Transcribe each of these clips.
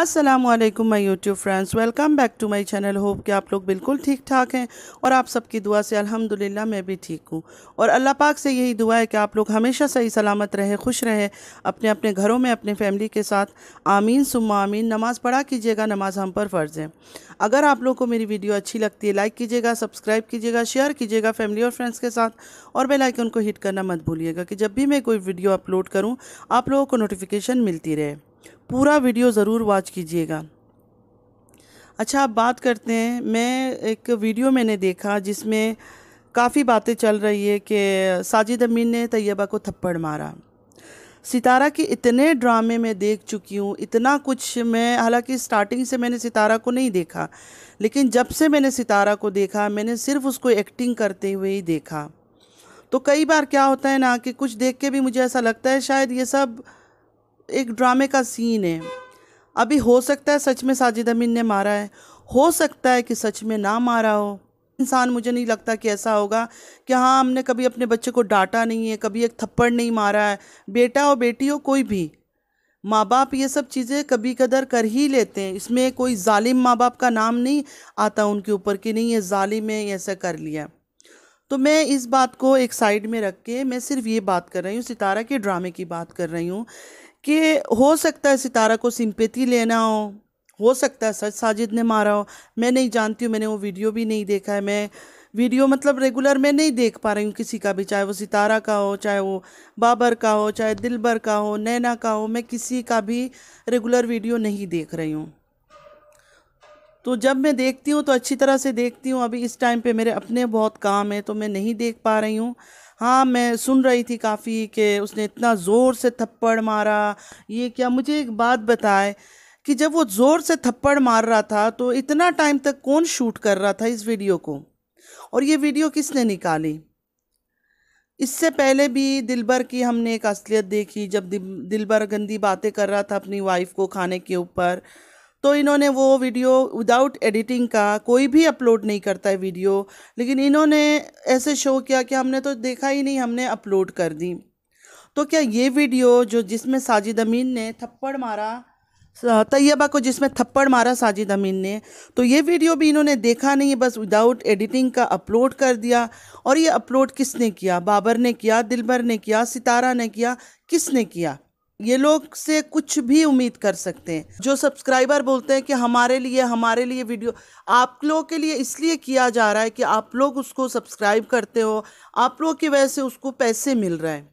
Aslam my YouTube friends welcome back to my channel hope कि आप लोग बिल्कुल ठीक ठाक हैं और आप सबकी दुआ से अल्हम्दुलिल्लाह मैं भी ठीक हूँ और अल्लाह पाक से यही दुआ है कि आप लोग हमेशा सही सलामत रहे खुश रहे अपने अपने घरों में अपने फैमिली के साथ आमीन सुम्मा आमीन नमाज़ पढ़ा कीजिएगा नमाज़ हम पर फ़र्ज़ है अगर आप लोग को मेरी वीडियो अच्छी लगती है लाइक कीजिएगा सब्सक्राइब कीजिएगा शेयर कीजिएगा फैमिली और फ्रेंड्स के साथ और बेलाइकन को हिट करना मत भूलिएगा कि जब भी मैं कोई वीडियो अपलोड करूँ आप लोगों को नोटिफिकेशन मिलती रहे पूरा वीडियो ज़रूर वॉच कीजिएगा अच्छा आप बात करते हैं मैं एक वीडियो मैंने देखा जिसमें काफ़ी बातें चल रही है कि साजिद अमीन ने तैयबा को थप्पड़ मारा सितारा के इतने ड्रामे में देख चुकी हूँ इतना कुछ मैं हालांकि स्टार्टिंग से मैंने सितारा को नहीं देखा लेकिन जब से मैंने सितारा को देखा मैंने सिर्फ उसको एक्टिंग करते हुए ही देखा तो कई बार क्या होता है ना कि कुछ देख के भी मुझे ऐसा लगता है शायद ये सब एक ड्रामे का सीन है अभी हो सकता है सच में साजिद अमीन ने मारा है हो सकता है कि सच में ना मारा हो इंसान मुझे नहीं लगता कि ऐसा होगा कि हाँ हमने कभी अपने बच्चे को डांटा नहीं है कभी एक थप्पड़ नहीं मारा है बेटा हो बेटी हो कोई भी माँ बाप ये सब चीज़ें कभी कदर कर ही लेते हैं इसमें कोई ालिम माँ बाप का नाम नहीं आता उनके ऊपर कि नहीं ये ालिम है ऐसा कर लिया तो मैं इस बात को एक साइड में रख के मैं सिर्फ ये बात कर रही हूँ सितारा के ड्रामे की बात कर रही हूँ कि हो सकता है सितारा को सिंपेथी लेना हो हो सकता है सच साजिद ने मारा हो मैं नहीं जानती हूँ मैंने वो वीडियो भी नहीं देखा है मैं वीडियो मतलब रेगुलर मैं नहीं देख पा रही हूँ किसी का भी चाहे वो सितारा का हो चाहे वो बाबर का हो चाहे दिलबर का हो नैना का हो मैं किसी का भी रेगुलर वीडियो नहीं देख रही हूँ तो जब मैं देखती हूँ तो अच्छी तरह से देखती हूँ अभी इस टाइम पे मेरे अपने बहुत काम है तो मैं नहीं देख पा रही हूँ हाँ मैं सुन रही थी काफ़ी कि उसने इतना ज़ोर से थप्पड़ मारा ये क्या मुझे एक बात बताए कि जब वो ज़ोर से थप्पड़ मार रहा था तो इतना टाइम तक कौन शूट कर रहा था इस वीडियो को और ये वीडियो किसने निकाली इससे पहले भी दिलबर की हमने एक असलियत देखी जब दिलबर गंदी बातें कर रहा था अपनी वाइफ को खाने के ऊपर तो इन्होंने वो वीडियो विदाउट एडिटिंग का कोई भी अपलोड नहीं करता है वीडियो लेकिन इन्होंने ऐसे शो किया कि हमने तो देखा ही नहीं हमने अपलोड कर दी तो क्या ये वीडियो जो जिसमें साजिद अमीन ने थप्पड़ मारा तैयबा को जिसमें थप्पड़ मारा साजिद अमीन ने तो ये वीडियो भी इन्होंने देखा नहीं बस विदाउट एडिटिंग का अपलोड कर दिया और ये अपलोड किसने किया बाबर ने किया दिलबर ने किया सितारा ने किया किसने किया ये लोग से कुछ भी उम्मीद कर सकते हैं जो सब्सक्राइबर बोलते हैं कि हमारे लिए हमारे लिए वीडियो आप लोगों के लिए इसलिए किया जा रहा है कि आप लोग उसको सब्सक्राइब करते हो आप लोगों की वजह से उसको पैसे मिल रहा है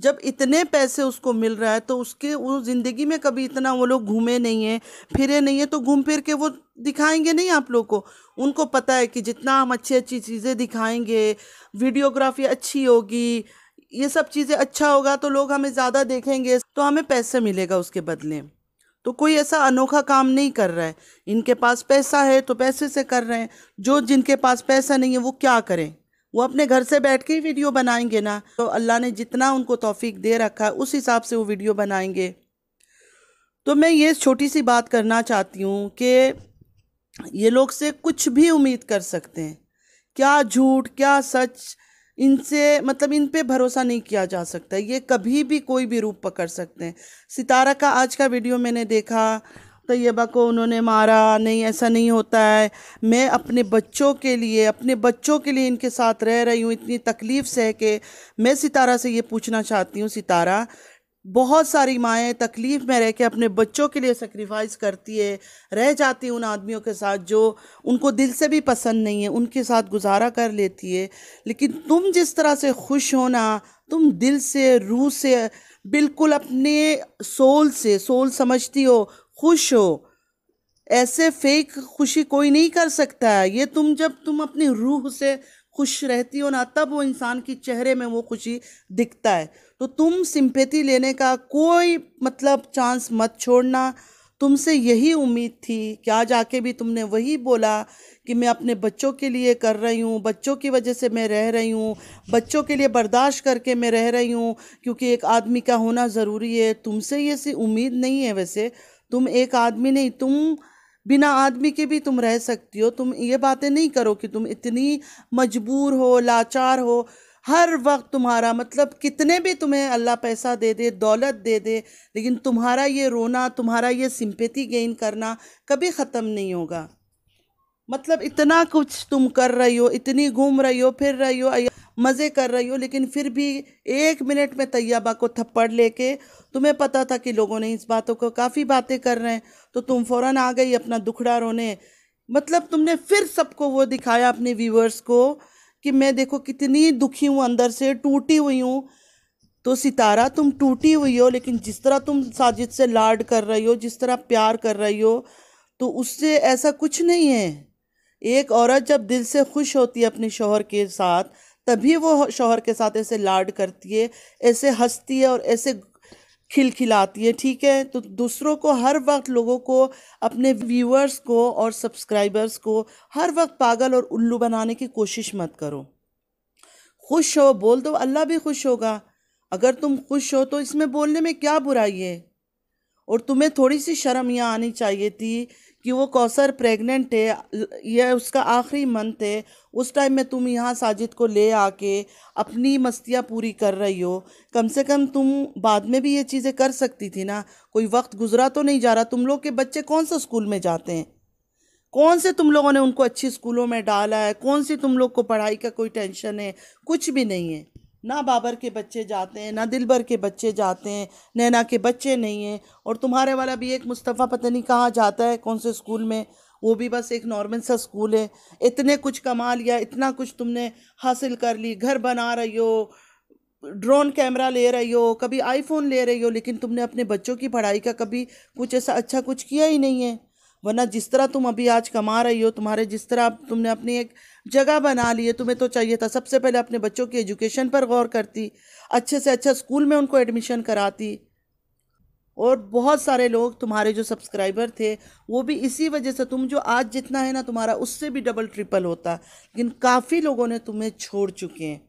जब इतने पैसे उसको मिल रहा है तो उसके वो ज़िंदगी में कभी इतना वो लोग घूमे नहीं हैं फिरे नहीं हैं तो घूम फिर के वो दिखाएंगे नहीं आप लोग को उनको पता है कि जितना हम अच्छी अच्छी चीज़ें दिखाएंगे वीडियोग्राफी अच्छी होगी ये सब चीज़ें अच्छा होगा तो लोग हमें ज़्यादा देखेंगे तो हमें पैसे मिलेगा उसके बदले तो कोई ऐसा अनोखा काम नहीं कर रहा है इनके पास पैसा है तो पैसे से कर रहे हैं जो जिनके पास पैसा नहीं है वो क्या करें वो अपने घर से बैठ के ही वीडियो बनाएंगे ना तो अल्लाह ने जितना उनको तोफ़ी दे रखा है उस हिसाब से वो वीडियो बनाएंगे तो मैं ये छोटी सी बात करना चाहती हूँ कि ये लोग से कुछ भी उम्मीद कर सकते हैं क्या झूठ क्या सच इनसे मतलब इन पे भरोसा नहीं किया जा सकता ये कभी भी कोई भी रूप पकड़ सकते हैं सितारा का आज का वीडियो मैंने देखा तैयबा को उन्होंने मारा नहीं ऐसा नहीं होता है मैं अपने बच्चों के लिए अपने बच्चों के लिए इनके साथ रह रही हूँ इतनी तकलीफ़ से है कि मैं सितारा से ये पूछना चाहती हूँ सितारा बहुत सारी माएँ तकलीफ़ में रह के अपने बच्चों के लिए सेक्रीफाइस करती है रह जाती है उन आदमियों के साथ जो उनको दिल से भी पसंद नहीं है उनके साथ गुजारा कर लेती है लेकिन तुम जिस तरह से खुश होना तुम दिल से रूह से बिल्कुल अपने सोल से सोल समझती हो खुश हो ऐसे फेक खुशी कोई नहीं कर सकता है ये तुम जब तुम अपनी रूह से खुश रहती हो ना तब वो इंसान की चेहरे में वो खुशी दिखता है तो तुम सिंपैथी लेने का कोई मतलब चांस मत छोड़ना तुमसे यही उम्मीद थी क्या जाके भी तुमने वही बोला कि मैं अपने बच्चों के लिए कर रही हूँ बच्चों की वजह से मैं रह रही हूँ बच्चों के लिए बर्दाश्त करके मैं रह रही हूँ क्योंकि एक आदमी का होना ज़रूरी है तुमसे ये सी उम्मीद नहीं है वैसे तुम एक आदमी नहीं तुम बिना आदमी के भी तुम रह सकती हो तुम ये बातें नहीं करो कि तुम इतनी मजबूर हो लाचार हो हर वक्त तुम्हारा मतलब कितने भी तुम्हें अल्लाह पैसा दे दे दौलत दे दे लेकिन तुम्हारा ये रोना तुम्हारा ये सिंपति गेन करना कभी ख़त्म नहीं होगा मतलब इतना कुछ तुम कर रही हो इतनी घूम रही हो फिर रही हो मज़े कर रही हो लेकिन फिर भी एक मिनट में तैयबा को थप्पड़ लेके तुम्हें पता था कि लोगों ने इस बातों को काफ़ी बातें कर रहे हैं तो तुम फ़ौरन आ गई अपना दुखड़ा रोने मतलब तुमने फिर सबको वो दिखाया अपने व्यूवर्स को कि मैं देखो कितनी दुखी हूँ अंदर से टूटी हुई हूँ तो सितारा तुम टूटी हुई हो लेकिन जिस तरह तुम साजिद से लाड कर रही हो जिस तरह प्यार कर रही हो तो उससे ऐसा कुछ नहीं है एक औरत जब दिल से खुश होती है अपने शोहर के साथ तभी वो शोहर के साथ ऐसे लाड करती है ऐसे हंसती है और ऐसे खिलखिलाती है ठीक है तो दूसरों को हर वक्त लोगों को अपने व्यूअर्स को और सब्सक्राइबर्स को हर वक्त पागल और उल्लू बनाने की कोशिश मत करो खुश हो बोल दो अल्लाह भी खुश होगा अगर तुम खुश हो तो इसमें बोलने में क्या बुराई है और तुम्हें थोड़ी सी शर्म यह आनी चाहिए थी कि वो कौसर प्रेग्नेंट है यह उसका आखिरी मंथ है उस टाइम में तुम यहाँ साजिद को ले आके अपनी मस्तियाँ पूरी कर रही हो कम से कम तुम बाद में भी ये चीज़ें कर सकती थी ना कोई वक्त गुजरा तो नहीं जा रहा तुम लोग के बच्चे कौन से स्कूल में जाते हैं कौन से तुम लोगों ने उनको अच्छी स्कूलों में डाला है कौन सी तुम लोग को पढ़ाई का कोई टेंशन है कुछ भी नहीं है ना बाबर के बच्चे जाते हैं ना दिलबर के बच्चे जाते हैं नैना के बच्चे नहीं हैं और तुम्हारे वाला भी एक मुस्तफ़ा पता नहीं कहाँ जाता है कौन से स्कूल में वो भी बस एक नॉर्मल सा स्कूल है इतने कुछ कमा लिया इतना कुछ तुमने हासिल कर ली घर बना रही हो ड्रोन कैमरा ले रही हो कभी आईफोन ले रही हो लेकिन तुमने अपने बच्चों की पढ़ाई का कभी कुछ ऐसा अच्छा कुछ किया ही नहीं है वरना जिस तरह तुम अभी आज कमा रही हो तुम्हारे जिस तरह तुमने अपनी एक जगह बना ली है तुम्हें तो चाहिए था सबसे पहले अपने बच्चों की एजुकेशन पर गौर करती अच्छे से अच्छा स्कूल में उनको एडमिशन कराती और बहुत सारे लोग तुम्हारे जो सब्सक्राइबर थे वो भी इसी वजह से तुम जो आज जितना है ना तुम्हारा उससे भी डबल ट्रिपल होता लेकिन काफ़ी लोगों ने तुम्हें छोड़ चुके हैं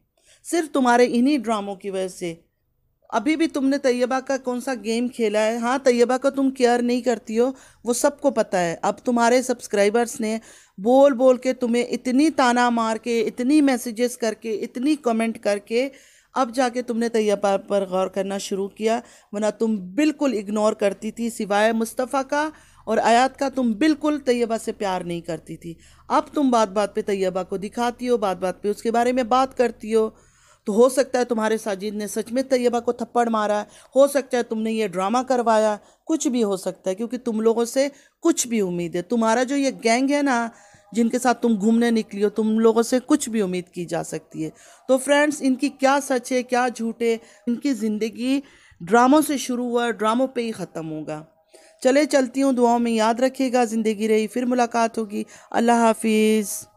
सिर्फ तुम्हारे इन्हीं ड्रामों की वजह से अभी भी तुमने तैयबा का कौन सा गेम खेला है हाँ तैयबा का तुम केयर नहीं करती हो वो सबको पता है अब तुम्हारे सब्सक्राइबर्स ने बोल बोल के तुम्हें इतनी ताना मार के इतनी मैसेजेस करके इतनी कमेंट करके अब जाके तुमने तैयबा पर गौर करना शुरू किया वरना तुम बिल्कुल इग्नोर करती थी सिवाय मुस्तफ़ा का और आयात का तुम बिल्कुल तैयबा से प्यार नहीं करती थी अब तुम बात बात पे तैयबा को दिखाती हो बात बात पे उसके बारे में बात करती हो तो हो सकता है तुम्हारे साजिद ने सच में तैयबा को थप्पड़ मारा है हो सकता है तुमने ये ड्रामा करवाया कुछ भी हो सकता है क्योंकि तुम लोगों से कुछ भी उम्मीद है तुम्हारा जो ये गैंग है ना जिनके साथ तुम घूमने निकली हो तुम लोगों से कुछ भी उम्मीद की जा सकती है तो फ्रेंड्स इनकी क्या सच है क्या झूठ है इनकी ज़िंदगी ड्रामों से शुरू हुआ ड्रामों पे ही ख़त्म होगा चले चलती हूँ दुआओं में याद रखिएगा ज़िंदगी रही फिर मुलाकात होगी अल्लाह हाफिज़